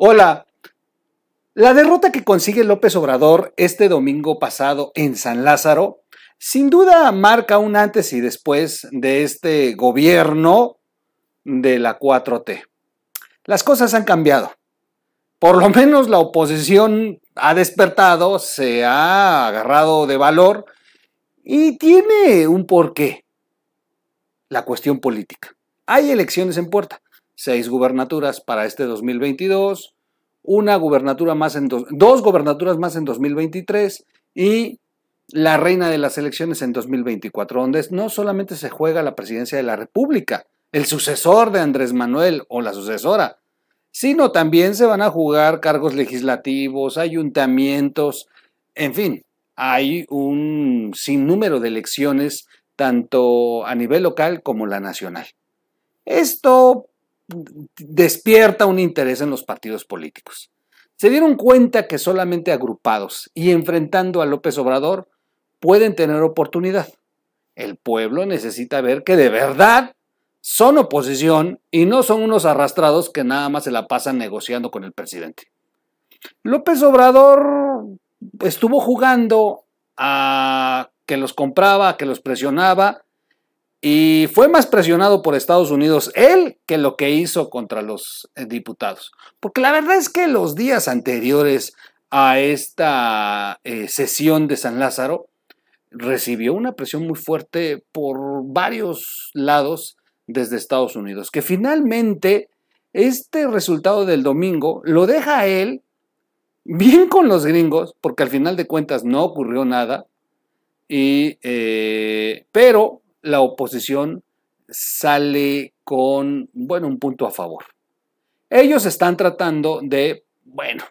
Hola. La derrota que consigue López Obrador este domingo pasado en San Lázaro, sin duda marca un antes y después de este gobierno de la 4T. Las cosas han cambiado. Por lo menos la oposición ha despertado, se ha agarrado de valor y tiene un porqué. La cuestión política. Hay elecciones en puerta seis gubernaturas para este 2022, una gubernatura más en dos, dos gubernaturas más en 2023 y la reina de las elecciones en 2024, donde no solamente se juega la presidencia de la República, el sucesor de Andrés Manuel o la sucesora, sino también se van a jugar cargos legislativos, ayuntamientos, en fin, hay un sinnúmero de elecciones tanto a nivel local como la nacional. Esto despierta un interés en los partidos políticos. Se dieron cuenta que solamente agrupados y enfrentando a López Obrador pueden tener oportunidad. El pueblo necesita ver que de verdad son oposición y no son unos arrastrados que nada más se la pasan negociando con el presidente. López Obrador estuvo jugando a que los compraba, a que los presionaba y fue más presionado por Estados Unidos él que lo que hizo contra los eh, diputados. Porque la verdad es que los días anteriores a esta eh, sesión de San Lázaro, recibió una presión muy fuerte por varios lados desde Estados Unidos, que finalmente este resultado del domingo lo deja él bien con los gringos, porque al final de cuentas no ocurrió nada, y, eh, pero la oposición sale con, bueno, un punto a favor. Ellos están tratando de, bueno,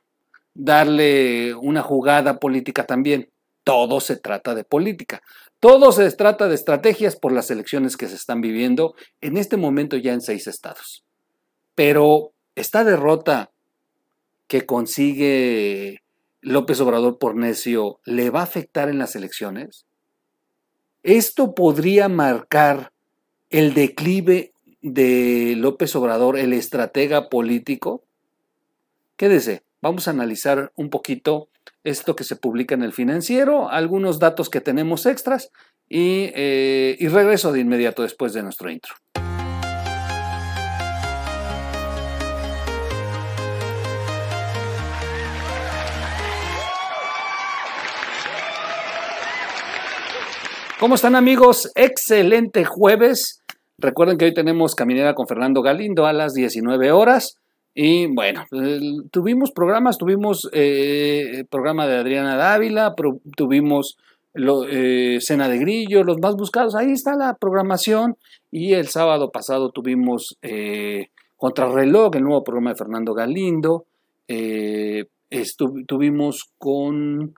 darle una jugada política también. Todo se trata de política. Todo se trata de estrategias por las elecciones que se están viviendo en este momento ya en seis estados. Pero esta derrota que consigue López Obrador por necio le va a afectar en las elecciones? Esto podría marcar el declive de López Obrador, el estratega político. Quédese, vamos a analizar un poquito esto que se publica en el financiero, algunos datos que tenemos extras y, eh, y regreso de inmediato después de nuestro intro. ¿Cómo están amigos? Excelente jueves. Recuerden que hoy tenemos caminera con Fernando Galindo a las 19 horas. Y bueno, eh, tuvimos programas, tuvimos el eh, programa de Adriana Dávila, tuvimos eh, Cena de Grillo, los más buscados, ahí está la programación. Y el sábado pasado tuvimos eh, Contrarreloj, el nuevo programa de Fernando Galindo. tuvimos con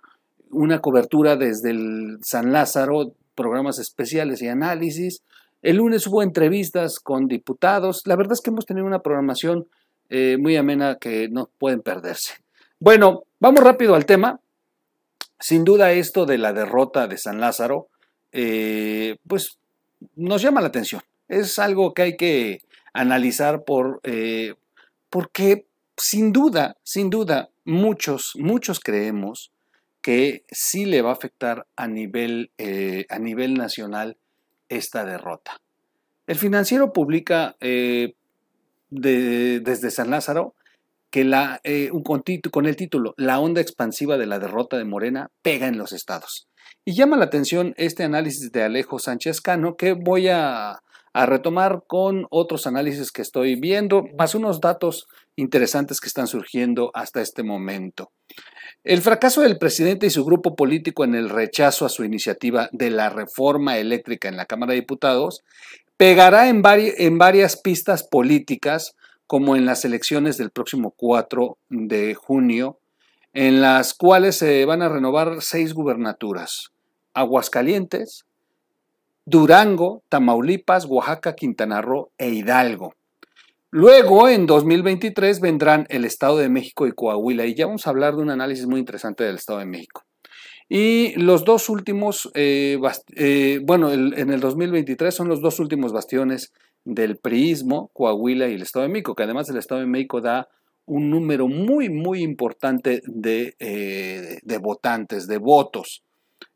una cobertura desde el San Lázaro programas especiales y análisis. El lunes hubo entrevistas con diputados. La verdad es que hemos tenido una programación eh, muy amena que no pueden perderse. Bueno, vamos rápido al tema. Sin duda esto de la derrota de San Lázaro, eh, pues nos llama la atención. Es algo que hay que analizar por, eh, porque sin duda, sin duda, muchos, muchos creemos que sí le va a afectar a nivel, eh, a nivel nacional esta derrota. El financiero publica eh, desde San Lázaro que la, eh, un, con, con el título La onda expansiva de la derrota de Morena pega en los estados. Y llama la atención este análisis de Alejo Sánchez Cano que voy a, a retomar con otros análisis que estoy viendo, más unos datos interesantes que están surgiendo hasta este momento. El fracaso del presidente y su grupo político en el rechazo a su iniciativa de la reforma eléctrica en la Cámara de Diputados pegará en, en varias pistas políticas, como en las elecciones del próximo 4 de junio, en las cuales se van a renovar seis gubernaturas. Aguascalientes, Durango, Tamaulipas, Oaxaca, Quintana Roo e Hidalgo. Luego, en 2023, vendrán el Estado de México y Coahuila, y ya vamos a hablar de un análisis muy interesante del Estado de México. Y los dos últimos, eh, eh, bueno, en el 2023 son los dos últimos bastiones del priismo, Coahuila y el Estado de México, que además el Estado de México da un número muy, muy importante de, eh, de votantes, de votos,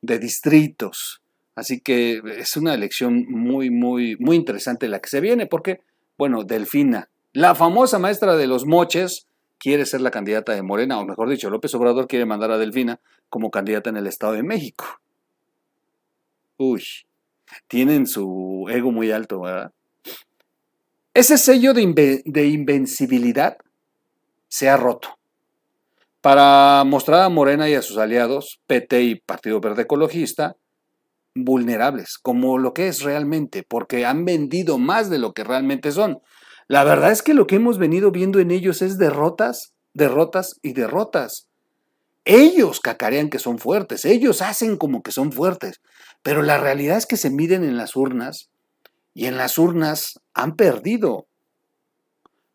de distritos. Así que es una elección muy, muy, muy interesante la que se viene, porque bueno, Delfina, la famosa maestra de los moches, quiere ser la candidata de Morena, o mejor dicho, López Obrador quiere mandar a Delfina como candidata en el Estado de México. Uy, tienen su ego muy alto, ¿verdad? Ese sello de, de invencibilidad se ha roto. Para mostrar a Morena y a sus aliados, PT y Partido Verde Ecologista, vulnerables, como lo que es realmente, porque han vendido más de lo que realmente son. La verdad es que lo que hemos venido viendo en ellos es derrotas, derrotas y derrotas. Ellos cacarean que son fuertes, ellos hacen como que son fuertes, pero la realidad es que se miden en las urnas y en las urnas han perdido.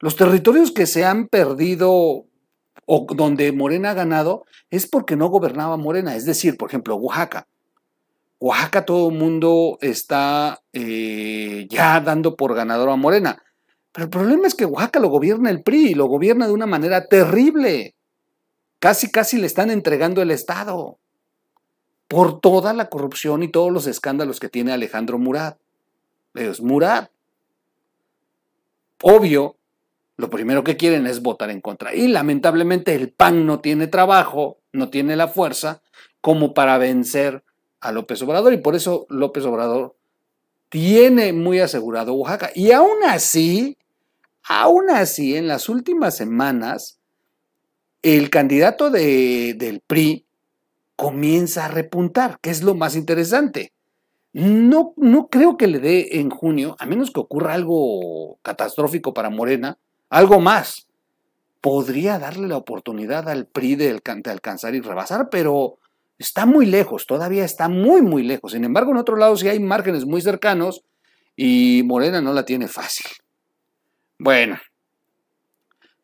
Los territorios que se han perdido o donde Morena ha ganado es porque no gobernaba Morena, es decir, por ejemplo, Oaxaca. Oaxaca todo el mundo está eh, ya dando por ganador a Morena. Pero el problema es que Oaxaca lo gobierna el PRI y lo gobierna de una manera terrible. Casi, casi le están entregando el Estado por toda la corrupción y todos los escándalos que tiene Alejandro Murad. Es Murat. Obvio, lo primero que quieren es votar en contra. Y lamentablemente el PAN no tiene trabajo, no tiene la fuerza como para vencer a López Obrador y por eso López Obrador tiene muy asegurado Oaxaca. Y aún así, aún así, en las últimas semanas, el candidato del PRI comienza a repuntar, que es lo más interesante. No, no creo que le dé en junio, a menos que ocurra algo catastrófico para Morena, algo más. Podría darle la oportunidad al PRI de, alcanzar y rebasar, pero Está muy lejos, todavía está muy, muy lejos. Sin embargo, en otro lado sí hay márgenes muy cercanos y Morena no la tiene fácil. Bueno,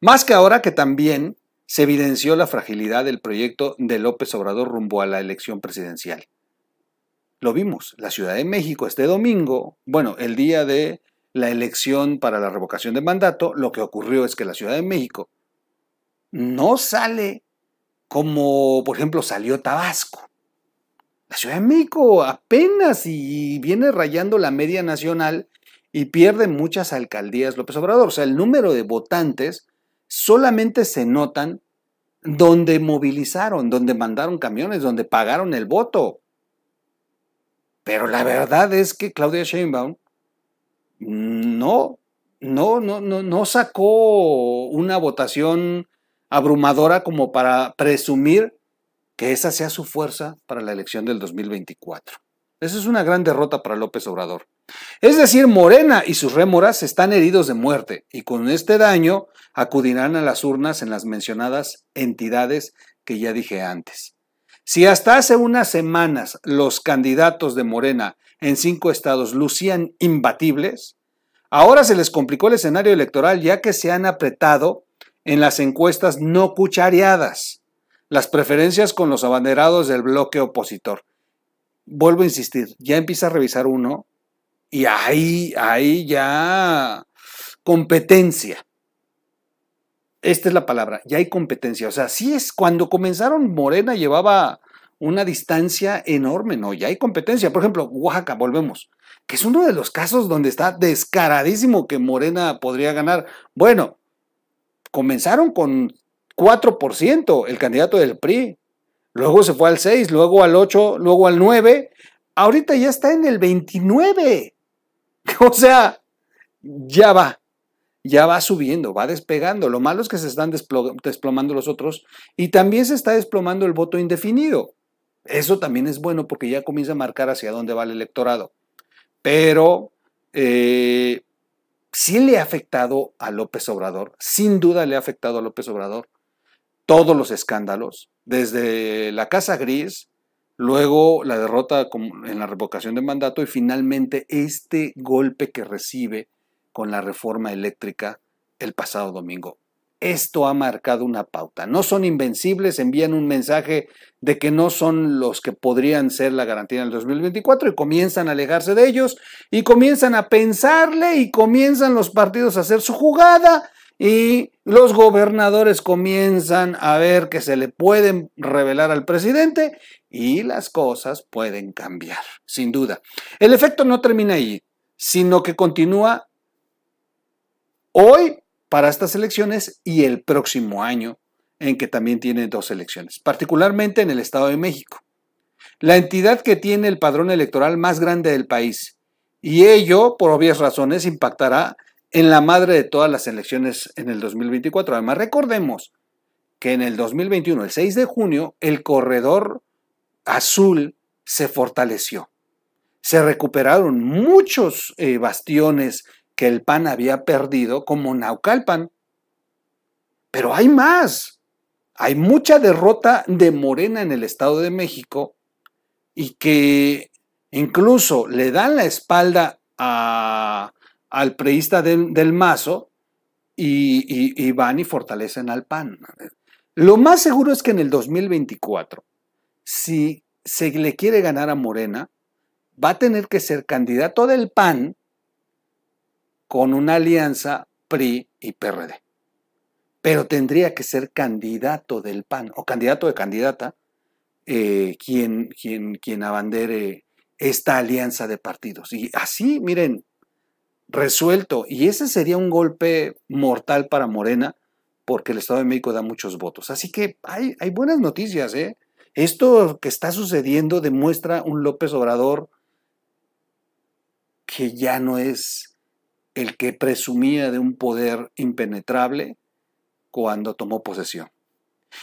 más que ahora que también se evidenció la fragilidad del proyecto de López Obrador rumbo a la elección presidencial. Lo vimos, la Ciudad de México este domingo, bueno, el día de la elección para la revocación de mandato, lo que ocurrió es que la Ciudad de México no sale como por ejemplo salió Tabasco. La Ciudad de México apenas y viene rayando la media nacional y pierde muchas alcaldías López Obrador. O sea, el número de votantes solamente se notan donde movilizaron, donde mandaron camiones, donde pagaron el voto. Pero la verdad es que Claudia Sheinbaum no, no, no, no, no sacó una votación abrumadora como para presumir que esa sea su fuerza para la elección del 2024. Esa es una gran derrota para López Obrador. Es decir, Morena y sus rémoras están heridos de muerte y con este daño acudirán a las urnas en las mencionadas entidades que ya dije antes. Si hasta hace unas semanas los candidatos de Morena en cinco estados lucían imbatibles, ahora se les complicó el escenario electoral ya que se han apretado en las encuestas no cuchareadas, las preferencias con los abanderados del bloque opositor. Vuelvo a insistir, ya empieza a revisar uno y ahí, ahí ya competencia. Esta es la palabra, ya hay competencia. O sea, sí es cuando comenzaron Morena llevaba una distancia enorme, ¿no? Ya hay competencia. Por ejemplo, Oaxaca, volvemos, que es uno de los casos donde está descaradísimo que Morena podría ganar. Bueno, comenzaron con 4%, el candidato del PRI. Luego se fue al 6, luego al 8, luego al 9. Ahorita ya está en el 29. O sea, ya va. Ya va subiendo, va despegando. Lo malo es que se están desplomando los otros y también se está desplomando el voto indefinido. Eso también es bueno porque ya comienza a marcar hacia dónde va el electorado. Pero eh, sí le ha afectado a López Obrador, sin duda le ha afectado a López Obrador todos los escándalos, desde la Casa Gris, luego la derrota en la revocación de mandato y finalmente este golpe que recibe con la reforma eléctrica el pasado domingo esto ha marcado una pauta. No son invencibles, envían un mensaje de que no son los que podrían ser la garantía en el 2024 y comienzan a alejarse de ellos y comienzan a pensarle y comienzan los partidos a hacer su jugada y los gobernadores comienzan a ver que se le pueden revelar al presidente y las cosas pueden cambiar, sin duda. El efecto no termina ahí, sino que continúa hoy para estas elecciones y el próximo año en que también tiene dos elecciones, particularmente en el Estado de México. La entidad que tiene el padrón electoral más grande del país y ello, por obvias razones, impactará en la madre de todas las elecciones en el 2024. Además, recordemos que en el 2021, el 6 de junio, el corredor azul se fortaleció. Se recuperaron muchos eh, bastiones que el PAN había perdido como Naucalpan. Pero hay más. Hay mucha derrota de Morena en el Estado de México y que incluso le dan la espalda al preísta del, Mazo y, y van y fortalecen al PAN. Lo más seguro es que en el 2024, si se le quiere ganar a Morena, va a tener que ser candidato del PAN con una alianza PRI y PRD. Pero tendría que ser candidato del PAN o candidato de candidata eh, quien, quien, quien abandere esta alianza de partidos. Y así, miren, resuelto. Y ese sería un golpe mortal para Morena porque el Estado de México da muchos votos. Así que hay, hay buenas noticias. ¿eh? Esto que está sucediendo demuestra un López Obrador que ya no es el que presumía de un poder impenetrable cuando tomó posesión.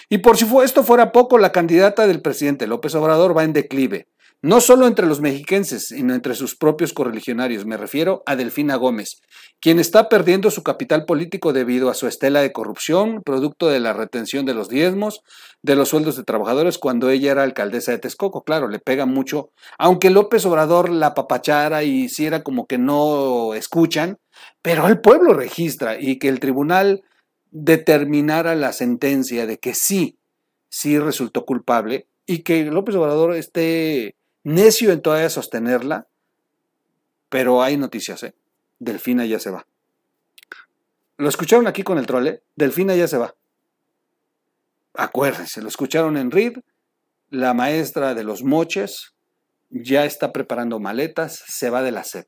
Y por si esto fuera poco, la candidata del presidente López Obrador va en declive no solo entre los mexiquenses, sino entre sus propios correligionarios. Me refiero a Delfina Gómez, quien está perdiendo su capital político debido a su estela de corrupción, producto de la retención de los diezmos, de los sueldos de trabajadores cuando ella era alcaldesa de Texcoco. Claro, le pega mucho, aunque López Obrador la papachara y hiciera como que no escuchan, pero el pueblo registra y que el tribunal determinara la sentencia de que sí, sí resultó culpable y que López Obrador esté necio en todavía sostenerla, pero hay noticias, ¿eh? Delfina ya se va. Lo escucharon aquí con el trole, Delfina ya se va. Acuérdense, lo escucharon en RID. la maestra de los moches ya está preparando maletas, se va de la sed.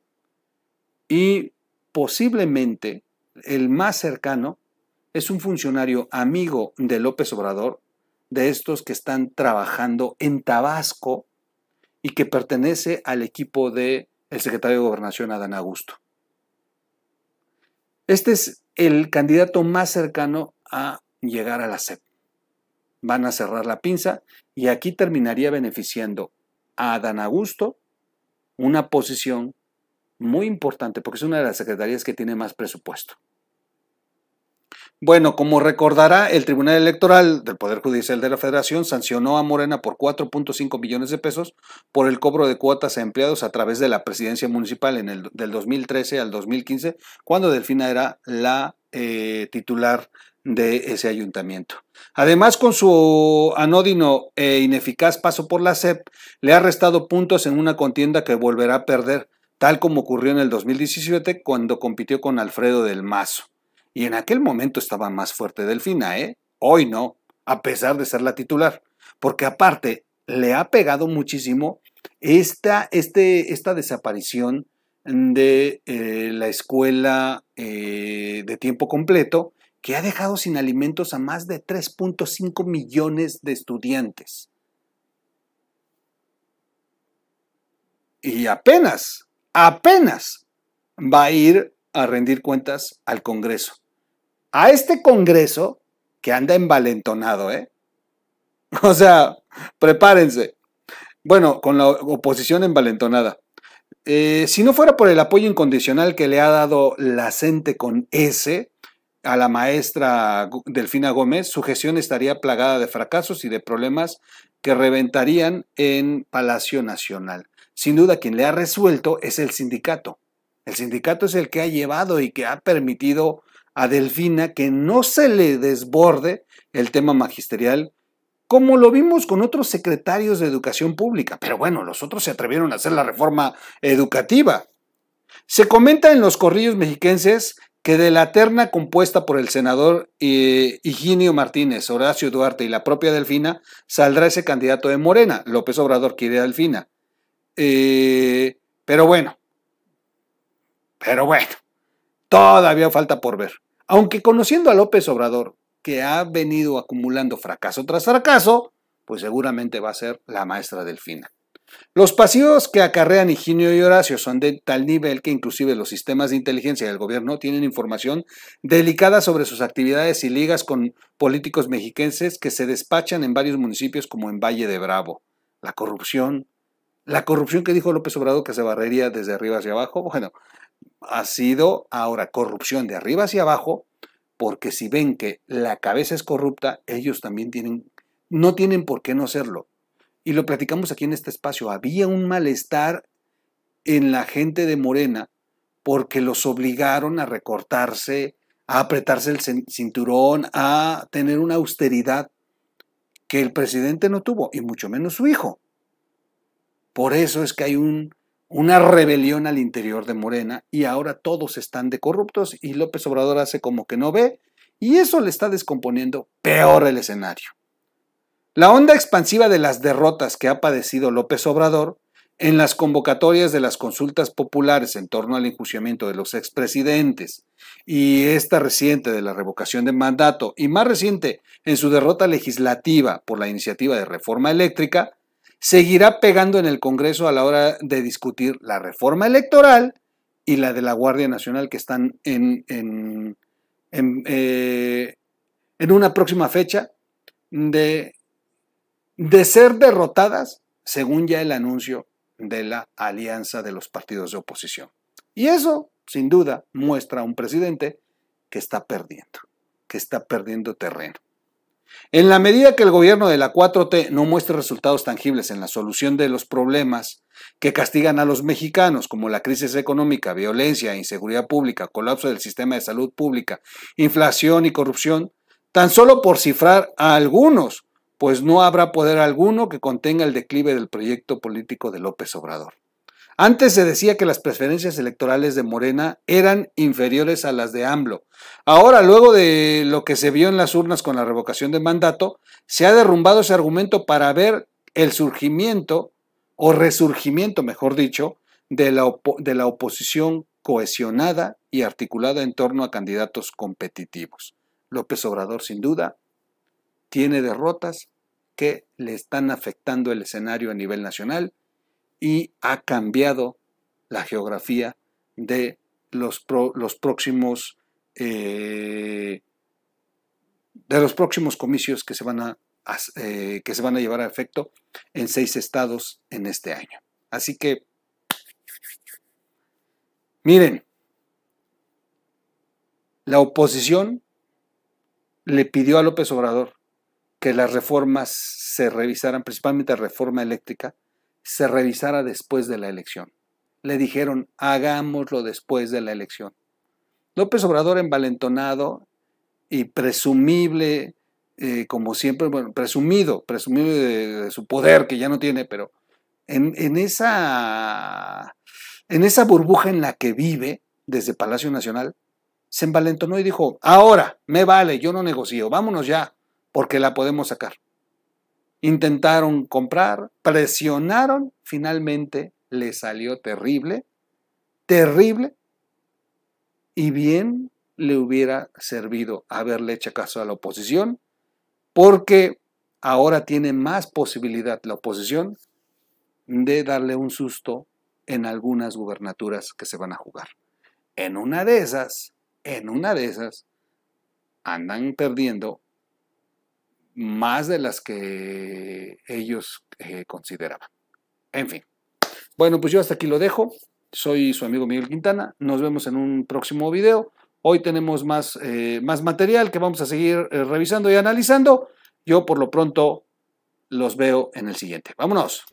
Y posiblemente el más cercano es un funcionario amigo de López Obrador, de estos que están trabajando en Tabasco y que pertenece al equipo del el secretario de Gobernación, Adán Augusto. Este es el candidato más cercano a llegar a la SEP. Van a cerrar la pinza y aquí terminaría beneficiando a Adán Augusto una posición muy importante porque es una de las secretarías que tiene más presupuesto. Bueno, como recordará, el Tribunal Electoral del Poder Judicial de la Federación sancionó a Morena por 4.5 millones de pesos por el cobro de cuotas a empleados a través de la presidencia municipal en el, del 2013 al 2015, cuando Delfina era la eh, titular de ese ayuntamiento. Además, con su anódino e ineficaz paso por la SEP, le ha restado puntos en una contienda que volverá a perder, tal como ocurrió en el 2017 cuando compitió con Alfredo del Mazo. Y en aquel momento estaba más fuerte Delfina, ¿eh? Hoy no, a pesar de ser la titular. Porque aparte, le ha pegado muchísimo esta, este, esta desaparición de eh, la escuela eh, de tiempo completo, que ha dejado sin alimentos a más de 3.5 millones de estudiantes. Y apenas, apenas va a ir a rendir cuentas al Congreso a este Congreso que anda envalentonado, ¿eh? O sea, prepárense. Bueno, con la oposición envalentonada. Eh, si no fuera por el apoyo incondicional que le ha dado la gente con S a la maestra Delfina Gómez, su gestión estaría plagada de fracasos y de problemas que reventarían en Palacio Nacional. Sin duda, quien le ha resuelto es el sindicato. El sindicato es el que ha llevado y que ha permitido a Delfina que no se le desborde el tema magisterial, como lo vimos con otros secretarios de educación pública. Pero bueno, los otros se atrevieron a hacer la reforma educativa. Se comenta en los corrillos mexiquenses que de la terna compuesta por el senador eh, Higinio Martínez, Horacio Duarte y la propia Delfina, saldrá ese candidato de Morena. López Obrador quiere a Delfina. Eh, pero bueno, pero bueno, Todavía falta por ver. Aunque conociendo a López Obrador, que ha venido acumulando fracaso tras fracaso, pues seguramente va a ser la maestra del delfina. Los pasivos que acarrean Higinio y Horacio son de tal nivel que inclusive los sistemas de inteligencia del gobierno tienen información delicada sobre sus actividades y ligas con políticos mexiquenses que se despachan en varios municipios como en Valle de Bravo. La corrupción la corrupción que dijo López Obrador que se barrería desde arriba hacia abajo, bueno, ha sido ahora corrupción de arriba hacia abajo, porque si ven que la cabeza es corrupta, ellos también tienen, no tienen por qué no hacerlo. Y lo platicamos aquí en este espacio. Había un malestar en la gente de Morena porque los obligaron a recortarse, a apretarse el cinturón, a tener una austeridad que el presidente no tuvo, y mucho menos su hijo. Por eso es que hay una rebelión al interior de Morena y ahora todos están de corruptos y López Obrador hace como que no ve y eso le está descomponiendo peor el escenario. La onda expansiva de las derrotas que ha padecido López Obrador en las convocatorias de las consultas populares en torno al enjuiciamiento de los expresidentes y esta reciente de la revocación de mandato y más reciente en su derrota legislativa por la iniciativa de reforma eléctrica, seguirá pegando en el Congreso a la hora de discutir la reforma electoral y la de la Guardia Nacional que están en, eh, en una próxima fecha de, de ser derrotadas según ya el anuncio de la alianza de los partidos de oposición. Y eso, sin duda, muestra a un presidente que está perdiendo, que está perdiendo terreno. En la medida que el gobierno de la 4T no muestre resultados tangibles en la solución de los problemas que castigan a los mexicanos, como la crisis económica, violencia, inseguridad pública, colapso del sistema de salud pública, inflación y corrupción, tan solo por cifrar a algunos, pues no habrá poder alguno que contenga el declive del proyecto político de López Obrador. Antes se decía que las preferencias electorales de Morena eran inferiores a las de AMLO. Ahora, luego de lo que se vio en las urnas con la revocación de mandato, se ha derrumbado ese argumento para ver el surgimiento, o resurgimiento, mejor dicho, de la, de la oposición cohesionada y articulada en torno a candidatos competitivos. López Obrador, sin duda, tiene derrotas que le están afectando el escenario a nivel nacional y ha cambiado la geografía de los, próximos eh, de los próximos comicios que se van a eh, que se van a llevar a efecto en seis estados en este año. Así que miren, la oposición le pidió a López Obrador que las reformas se revisaran, principalmente la reforma eléctrica, se revisara después de la elección. Le dijeron, hagámoslo después de la elección. López Obrador envalentonado y presumible, eh, como siempre, bueno, presumido, presumible de, su poder que ya no tiene, pero en, esa, en esa burbuja en la que vive desde Palacio Nacional, se envalentonó y dijo, ahora, me vale, yo no negocio, vámonos ya, porque la podemos sacar. Intentaron comprar, presionaron, finalmente le salió terrible, terrible, y bien le hubiera servido haberle hecho caso a la oposición, porque ahora tiene más posibilidad la oposición de darle un susto en algunas gubernaturas que se van a jugar. En una de esas, en una de esas, andan perdiendo más de las que ellos eh, consideraban. En fin. Bueno, pues yo hasta aquí lo dejo. Soy su amigo Miguel Quintana. Nos vemos en un próximo video. Hoy tenemos más, eh, más material que vamos a seguir eh, revisando y analizando. Yo por lo pronto los veo en el siguiente. Vámonos.